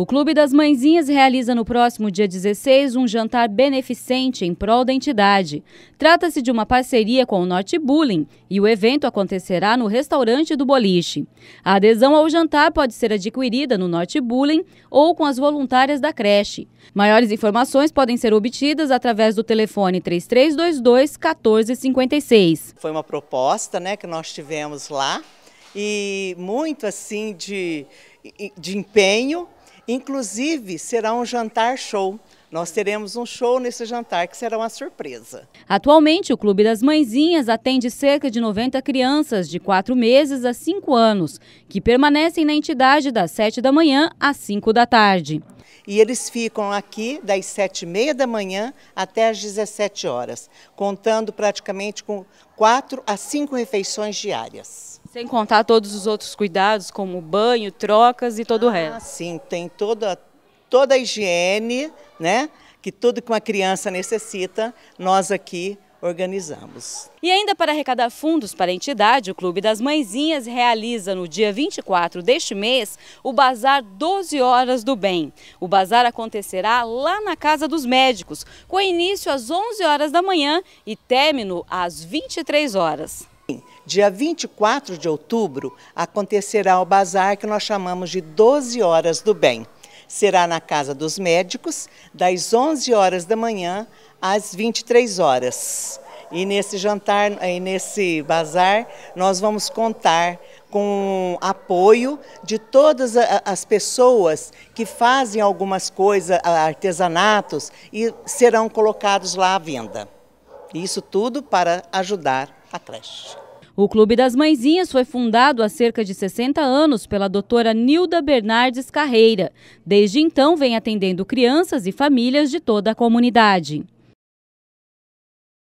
O Clube das Mãezinhas realiza no próximo dia 16 um jantar beneficente em prol da entidade. Trata-se de uma parceria com o Norte Bullying e o evento acontecerá no restaurante do Boliche. A adesão ao jantar pode ser adquirida no Norte Bullying ou com as voluntárias da creche. Maiores informações podem ser obtidas através do telefone 3322 1456. Foi uma proposta né, que nós tivemos lá e muito assim de, de empenho Inclusive, será um jantar show. Nós teremos um show nesse jantar que será uma surpresa. Atualmente, o Clube das Mãezinhas atende cerca de 90 crianças de 4 meses a 5 anos, que permanecem na entidade das 7 da manhã às 5 da tarde. E eles ficam aqui das 7 e meia da manhã até as 17 horas, contando praticamente com 4 a 5 refeições diárias. Sem contar todos os outros cuidados, como banho, trocas e todo ah, o resto. Sim, tem toda, toda a higiene, né? Que tudo que uma criança necessita, nós aqui organizamos. E ainda para arrecadar fundos para a entidade, o Clube das Mãezinhas realiza no dia 24 deste mês o Bazar 12 Horas do Bem. O bazar acontecerá lá na Casa dos Médicos, com início às 11 horas da manhã e término às 23 horas. Dia 24 de outubro acontecerá o bazar que nós chamamos de 12 horas do bem. Será na Casa dos Médicos, das 11 horas da manhã às 23 horas. E nesse jantar, e eh, nesse bazar, nós vamos contar com apoio de todas as pessoas que fazem algumas coisas, artesanatos, e serão colocados lá à venda. Isso tudo para ajudar Tá a creche. O Clube das Mãezinhas foi fundado há cerca de 60 anos pela doutora Nilda Bernardes Carreira. Desde então, vem atendendo crianças e famílias de toda a comunidade.